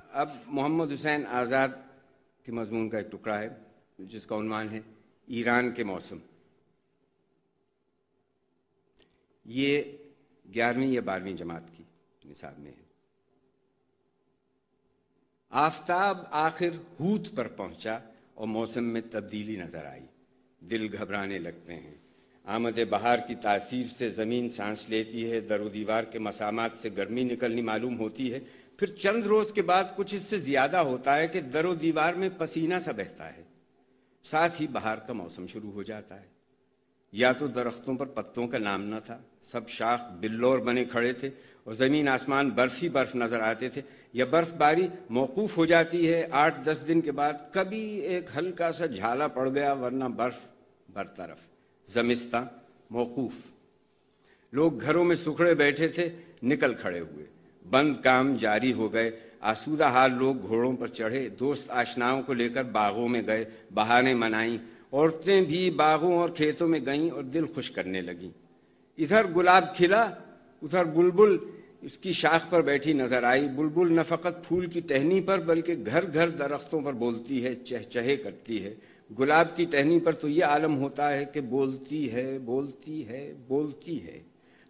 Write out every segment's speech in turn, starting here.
अब मोहम्मद हुसैन आज़ाद के मजमून का एक टुकड़ा है जिसका उनवान है ईरान के मौसम ये ग्यारहवीं या बारहवीं जमात की निसाब में है आफ्ताब आखिर हूत पर पहुंचा और मौसम में तब्दीली नज़र आई दिल घबराने लगते हैं आमद बहार की तासीर से ज़मीन सांस लेती है दर दीवार के मसामात से गर्मी निकलनी मालूम होती है फिर चंद रोज़ के बाद कुछ इससे ज़्यादा होता है कि दर दीवार में पसीना सा बहता है साथ ही बहार का मौसम शुरू हो जाता है या तो दरख्तों पर पत्तों का नाम न था सब शाख बिल्लोर बने खड़े थे और ज़मीन आसमान बर्फ ही बर्फ नज़र आते थे या बर्फबारी मौकूफ़ हो जाती है आठ दस दिन के बाद कभी एक हल्का सा झाला पड़ गया वरना बर्फ बरतरफ जमिस्ता मौकूफ लोग घरों में सुखड़े बैठे थे निकल खड़े हुए बंद काम जारी हो गए आसूदा हाल लोग घोड़ों पर चढ़े दोस्त आशनाओं को लेकर बागों में गए बहाने मनाई औरतें भी बागों और खेतों में गईं और दिल खुश करने लगीं इधर गुलाब खिला उधर बुलबुल उसकी शाख पर बैठी नजर आई बुलबुल न फकत फूल की टहनी पर बल्कि घर घर दरख्तों पर बोलती है चहचहे करती है गुलाब की टहनी पर तो ये आलम होता है कि बोलती है बोलती है बोलती है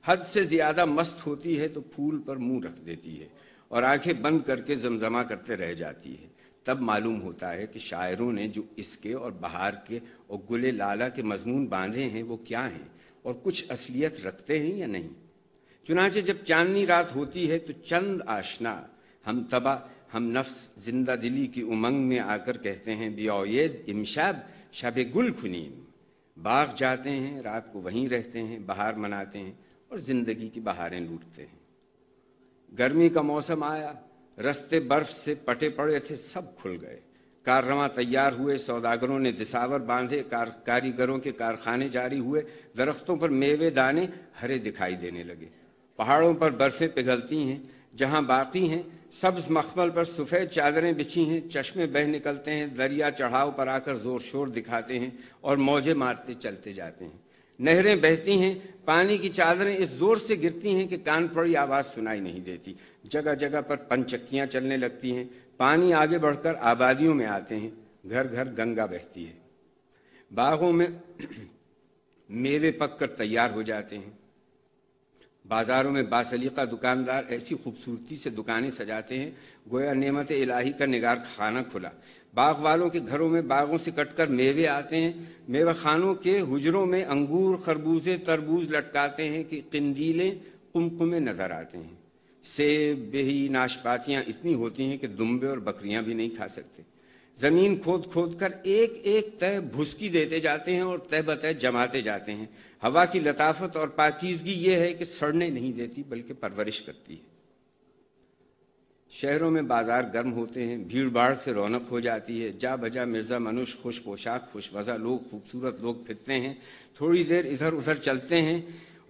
हद से ज़्यादा मस्त होती है तो फूल पर मुंह रख देती है और आंखें बंद करके जमजमा करते रह जाती है तब मालूम होता है कि शायरों ने जो इसके और बहार के और गुले लाला के मजमून बांधे हैं वो क्या हैं और कुछ असलियत रखते हैं या नहीं चुनाचे जब चांदनी रात होती है तो चंद आशना हम तबा हम नफ्स जिंदा दिली की उमंग में आकर कहते हैं बियाद इमशाब शब गुल खुनीन बाग जाते हैं रात को वहीं रहते हैं बहार मनाते हैं और ज़िंदगी की बहारें लूटते हैं गर्मी का मौसम आया रस्ते बर्फ से पटे पड़े थे सब खुल गए कारवा तैयार हुए सौदागरों ने दिसावर बांधे कार कारीगरों के कारखाने जारी हुए दरख्तों पर मेवे दाने हरे दिखाई देने लगे पहाड़ों पर बर्फ़ें पिघलती हैं जहाँ बाकी हैं सब्ज मखमल पर सफ़ेद चादरें बिछी हैं चश्मे बह निकलते हैं दरिया चढ़ाव पर आकर ज़ोर शोर दिखाते हैं और मौजे मारते चलते जाते हैं नहरें बहती हैं पानी की चादरें इस ज़ोर से गिरती हैं कि कान पड़ी आवाज़ सुनाई नहीं देती जगह जगह पर पंचक्कियाँ चलने लगती हैं पानी आगे बढ़कर आबादियों में आते हैं घर घर गंगा बहती है बागों में मेवे पककर तैयार हो जाते हैं बाज़ारों में बासलीका दुकानदार ऐसी खूबसूरती से दुकानें सजाते हैं गोया नेमत इलाही का निगार खाना खुला बाग वालों के घरों में बागों से कटकर मेवे आते हैं मेवा खानों के हुजरों में अंगूर खरबूजे तरबूज लटकाते हैं कि कंदीलें कुमकुमे नज़र आते हैं सेब बेही नाशपातियाँ इतनी होती हैं कि दुम्बे और बकरियाँ भी नहीं खा सकते ज़मीन खोद खोद कर एक एक तय भुसकी देते जाते हैं और तय बतय जमाते जाते हैं हवा की लताफत और पाकिजगी ये है कि सड़ने नहीं देती बल्कि परवरिश करती है शहरों में बाजार गर्म होते हैं भीड़ भाड़ से रौनक हो जाती है जा बजा मिर्ज़ा मनुष्य खुश पोशाक खुश वज़ा लोग खूबसूरत लोग फिरते हैं थोड़ी देर इधर उधर चलते हैं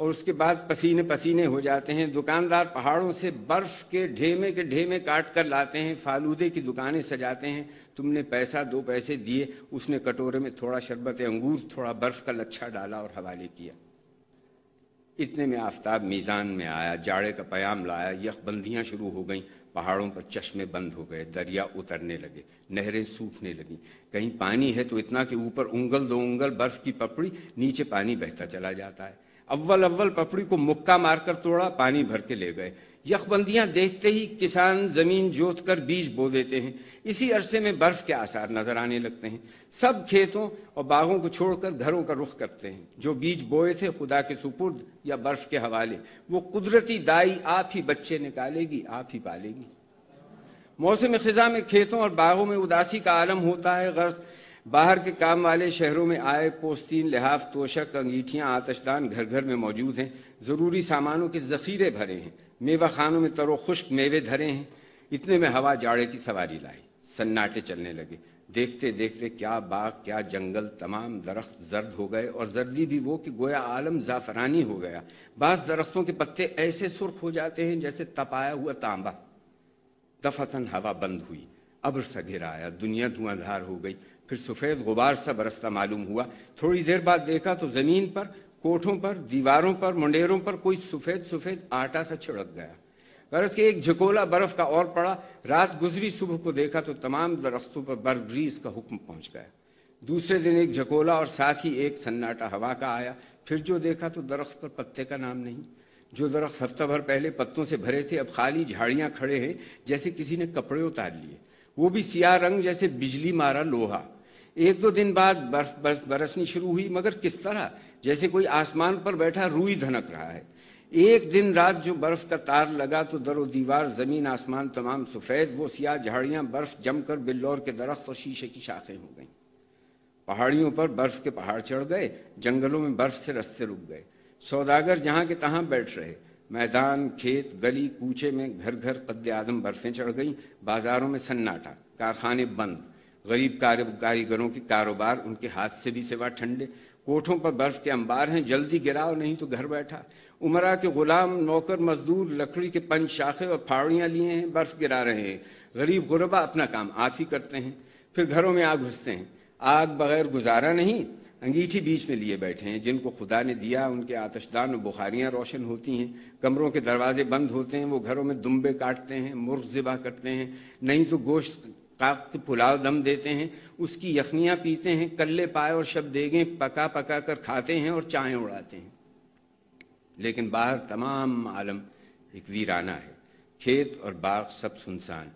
और उसके बाद पसीने पसीने हो जाते हैं दुकानदार पहाड़ों से बर्फ़ के ढेमे के ढेमे काट कर लाते हैं फालूदे की दुकानें सजाते हैं तुमने पैसा दो पैसे दिए उसने कटोरे में थोड़ा शरबत अंगूर थोड़ा बर्फ़ का लच्छा डाला और हवाले किया इतने में आफ्ताब मीज़ान में आया जाड़े का प्याम लाया यखबंदियाँ शुरू हो गईं पहाड़ों पर चश्मे बंद हो गए दरिया उतरने लगे नहरें सूखने लगी कहीं पानी है तो इतना कि ऊपर उंगल दो उंगल बर्फ़ की पपड़ी नीचे पानी बहता चला जाता है अव्वल अव्वल पपड़ी को मुक्का मारकर तोड़ा पानी भर के ले गए यखबंदियां देखते ही किसान जमीन जोत कर बीज बो देते हैं इसी अरसे में बर्फ के आसार नजर आने लगते हैं सब खेतों और बागों को छोड़कर घरों का रुख करते हैं जो बीज बोए थे खुदा के सुपुर्द या बर्फ के हवाले वो कुदरती दाई आप ही बच्चे निकालेगी आप ही पालेगी मौसम खिजा में खेतों और बागों में उदासी का आलम होता है गर्ज बाहर के काम वाले शहरों में आए पोस्तीन लिहाफ तोशक अंगीठियाँ आतशदान घर घर में मौजूद हैं ज़रूरी सामानों के ज़ख़ीरे भरे हैं मेवा खानों में तरो खुश्क मेवे धरे हैं इतने में हवा जाड़े की सवारी लाई सन्नाटे चलने लगे देखते देखते क्या बाग क्या जंगल तमाम दरख्त जर्द हो गए और जर्दी भी वो कि गोया आलम जाफरानी हो गया बास दरख्तों के पत्ते ऐसे सुर्ख हो जाते हैं जैसे तपाया हुआ तांबा दफतन हवा बंद हुई अब्र सा घिरा आया दुनिया धुआंधार हो गई फिर सफ़ेद गुबार सा बरसता मालूम हुआ थोड़ी देर बाद देखा तो ज़मीन पर कोठों पर दीवारों पर मुंडेरों पर कोई सफ़ेद सफ़ेद आटा सा छिड़क गया गरज के एक झकोला बर्फ़ का और पड़ा रात गुजरी सुबह को देखा तो तमाम दरख्तों पर बर्ब्रीज का हुक्म पहुंच गया दूसरे दिन एक झकोला और साथ ही एक सन्नाटा हवा का आया फिर जो देखा तो दरख्त पर पत्ते का नाम नहीं जो दरख्त हफ्ता भर पहले पत्तों से भरे थे अब खाली झाड़ियाँ खड़े हैं जैसे किसी ने कपड़े उतार लिए वो भी सिया रंग जैसे बिजली मारा लोहा एक दो दिन बाद बर्फ बर्फ बरसनी शुरू हुई मगर किस तरह जैसे कोई आसमान पर बैठा रूई धनक रहा है एक दिन रात जो बर्फ का तार लगा तो दरो दीवार जमीन आसमान तमाम सफ़ेद वो सियाह झाड़ियां बर्फ जमकर बिल्लौर के दरख्त और शीशे की शाखें हो गईं पहाड़ियों पर बर्फ के पहाड़ चढ़ गए जंगलों में बर्फ से रस्ते रुक गए सौदागर जहां के तहां बैठ रहे मैदान खेत गली कूचे में घर घर कद आदम बर्फें चढ़ गईं बाज़ारों में सन्नाटा कारखाने बंद गरीब कारीगरों के कारोबार उनके हाथ से भी सिवा ठंडे कोठों पर बर्फ के अंबार हैं जल्दी गिराओ नहीं तो घर बैठा उमरा के गुलाम नौकर मजदूर लकड़ी के पंच शाखे और फाड़ियाँ लिए हैं बर्फ गिरा रहे हैं गरीब गुरबा अपना काम आती ही करते हैं फिर घरों में आग घुसते हैं आग बगैर गुजारा नहीं अंगीठी बीच में लिए बैठे हैं जिनको खुदा ने दिया उनके आतशदान में बुखारियाँ रोशन होती हैं कमरों के दरवाजे बंद होते हैं वो घरों में दुम्बे काटते हैं मुर्ग ज़िबा करते हैं नहीं तो गोश्त काख्त पुलाव दम देते हैं उसकी यखनियाँ पीते हैं कल्ले पाए और शब देगे पका पका कर खाते हैं और चाय उड़ाते हैं लेकिन बाहर तमाम आलम एक वीराना है खेत और बाग सब सुनसान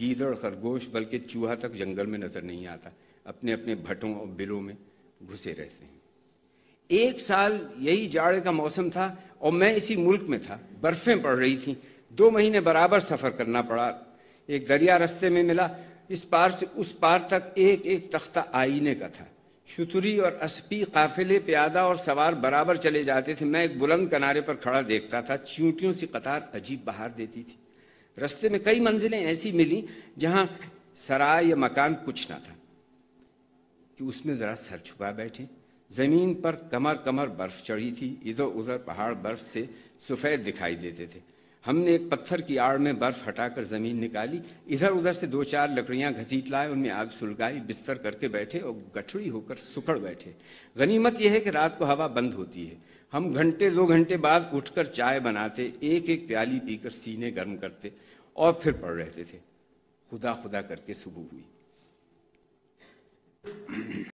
गीदड़ खरगोश बल्कि चूहा तक जंगल में नज़र नहीं आता अपने अपने भट्टों और बिलों में घुसे रहते हैं एक साल यही जाड़े का मौसम था और मैं इसी मुल्क में था बर्फ़ें पड़ रही थी दो महीने बराबर सफ़र करना पड़ा एक दरिया रास्ते में मिला इस पार से उस पार तक एक एक तख्ता आईने का था शुतुरी और असपी काफिले प्यादा और सवार बराबर चले जाते थे मैं एक बुलंद किनारे पर खड़ा देखता था चींटियों सी कतार अजीब बहार देती थी रस्ते में कई मंजिलें ऐसी मिली जहाँ सराय या मकान कुछ ना था कि उसमें ज़रा सर छुपा बैठे ज़मीन पर कमर कमर बर्फ़ चढ़ी थी इधर उधर पहाड़ बर्फ़ से सफ़ेद दिखाई देते थे हमने एक पत्थर की आड़ में बर्फ हटाकर जमीन निकाली इधर उधर से दो चार लकड़ियां घसीट लाए उनमें आग सुलगाई बिस्तर करके बैठे और गठड़ी होकर सुखड़ बैठे गनीमत यह है कि रात को हवा बंद होती है हम घंटे दो घंटे बाद उठकर चाय बनाते एक एक प्याली पीकर सीने गर्म करते और फिर पड़ रहते थे खुदा खुदा करके सुबह हुई Thank you.